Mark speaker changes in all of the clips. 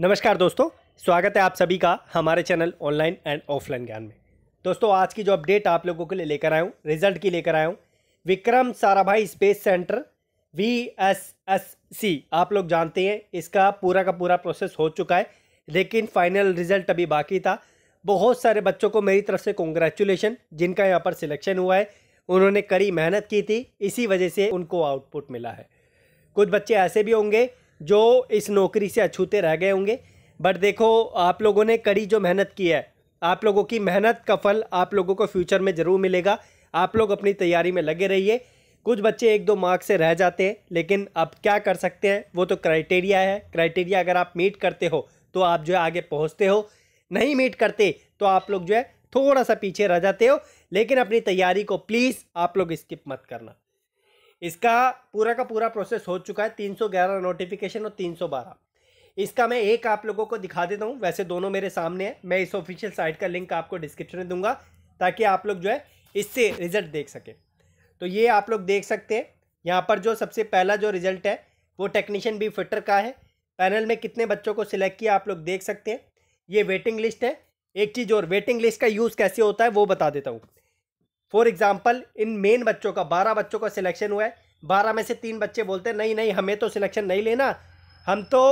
Speaker 1: नमस्कार दोस्तों स्वागत है आप सभी का हमारे चैनल ऑनलाइन एंड ऑफलाइन ज्ञान में दोस्तों आज की जो अपडेट आप लोगों के लिए लेकर आया हूँ रिजल्ट की लेकर आया हूँ Vikram Sarabhai space centre V S S C आप लोग जानते हैं इसका पूरा का पूरा प्रोसेस हो चुका है लेकिन फाइनल रिजल्ट अभी बाकी था बहुत सारे बच्चों को मेरी तरफ से कॉन्ग्रेचुलेशन जिनका यहाँ पर सिलेक्शन हुआ है उन्होंने कड़ी मेहनत की थी इसी वजह से उनको आउटपुट मिला है कुछ बच्चे ऐसे भी होंगे जो इस नौकरी से अछूते रह गए होंगे बट देखो आप लोगों ने कड़ी जो मेहनत की है आप लोगों की मेहनत का फल आप लोगों को फ्यूचर में ज़रूर मिलेगा आप लोग अपनी तैयारी में लगे रहिए कुछ बच्चे एक दो मार्क से रह जाते हैं लेकिन अब क्या कर सकते हैं वो तो क्राइटेरिया है क्राइटेरिया अगर आप मीट करते हो तो आप जो है आगे पहुँचते हो नहीं मीट करते तो आप लोग जो है थोड़ा सा पीछे रह जाते हो लेकिन अपनी तैयारी को प्लीज़ आप लोग स्किप मत करना इसका पूरा का पूरा प्रोसेस हो चुका है 311 नोटिफिकेशन और 312 इसका मैं एक आप लोगों को दिखा देता हूँ वैसे दोनों मेरे सामने हैं मैं इस ऑफिशियल साइट का लिंक आपको डिस्क्रिप्शन में दूंगा ताकि आप लोग जो है इससे रिजल्ट देख सकें तो ये आप लोग देख सकते हैं यहाँ पर जो सबसे पहला जो रिजल्ट है वो टेक्नीशियन बी फिटर का है पैनल में कितने बच्चों को सिलेक्ट किया आप लोग देख सकते हैं ये वेटिंग लिस्ट है एक चीज़ और वेटिंग लिस्ट का यूज़ कैसे होता है वो बता देता हूँ फॉर एग्जाम्पल इन मेन बच्चों का बारह बच्चों का सिलेक्शन हुआ है बारह में से तीन बच्चे बोलते हैं नहीं नहीं हमें तो सिलेक्शन नहीं लेना हम तो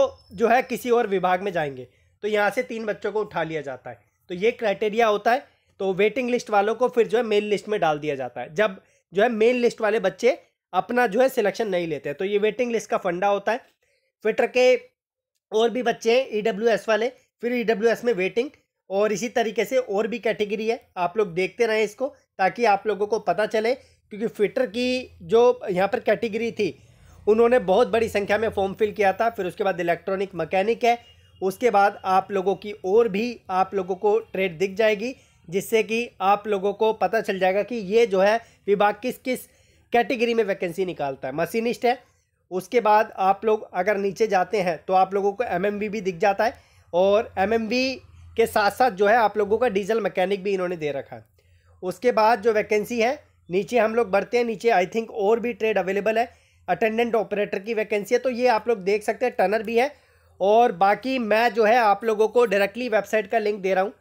Speaker 1: जो है किसी और विभाग में जाएंगे तो यहाँ से तीन बच्चों को उठा लिया जाता है तो ये क्राइटेरिया होता है तो वेटिंग लिस्ट वालों को फिर जो है मेन लिस्ट में डाल दिया जाता है जब जो है मेन लिस्ट वाले बच्चे अपना जो है सिलेक्शन नहीं लेते हैं तो ये वेटिंग लिस्ट का फंडा होता है फिटर के और भी बच्चे हैं ई e वाले फिर ई e में वेटिंग और इसी तरीके से और भी कैटेगरी है आप लोग देखते रहें इसको ताकि आप लोगों को पता चले क्योंकि फिटर की जो यहाँ पर कैटेगरी थी उन्होंने बहुत बड़ी संख्या में फॉर्म फिल किया था फिर उसके बाद इलेक्ट्रॉनिक मकैनिक है उसके बाद आप लोगों की और भी आप लोगों को ट्रेड दिख जाएगी जिससे कि आप लोगों को पता चल जाएगा कि ये जो है विभाग किस किस कैटेगरी में वैकेंसी निकालता है मशीनिस्ट है उसके बाद आप लोग अगर नीचे जाते हैं तो आप लोगों को एम भी दिख जाता है और एम के साथ साथ जो है आप लोगों का डीजल मैकेनिक भी इन्होंने दे रखा है उसके बाद जो वैकेंसी है नीचे हम लोग बढ़ते हैं नीचे आई थिंक और भी ट्रेड अवेलेबल है अटेंडेंट ऑपरेटर की वैकेंसी है तो ये आप लोग देख सकते हैं टनर भी है और बाकी मैं जो है आप लोगों को डायरेक्टली वेबसाइट का लिंक दे रहा हूँ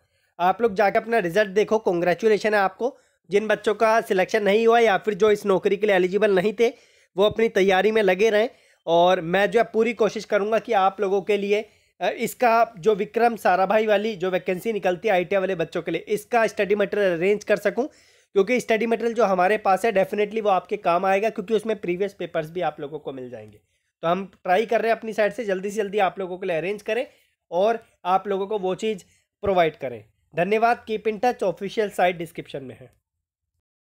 Speaker 1: आप लोग जाकर अपना रिजल्ट देखो कॉन्ग्रेचुलेसन है आपको जिन बच्चों का सिलेक्शन नहीं हुआ या फिर जो इस नौकरी के लिए एलिजिबल नहीं थे वो अपनी तैयारी में लगे रहें और मैं जो है पूरी कोशिश करूँगा कि आप लोगों के लिए इसका जो विक्रम साराभाई वाली जो वैकेंसी निकलती है आई वाले बच्चों के लिए इसका स्टडी मटेरियल अरेंज कर सकूँ क्योंकि स्टडी मटेरियल जो हमारे पास है डेफिनेटली वो आपके काम आएगा क्योंकि उसमें प्रीवियस पेपर्स भी आप लोगों को मिल जाएंगे तो हम ट्राई कर रहे हैं अपनी साइड से जल्दी से जल्दी आप लोगों के लिए अरेंज करें और आप लोगों को वो चीज़ प्रोवाइड करें धन्यवाद keep in touch official site description में है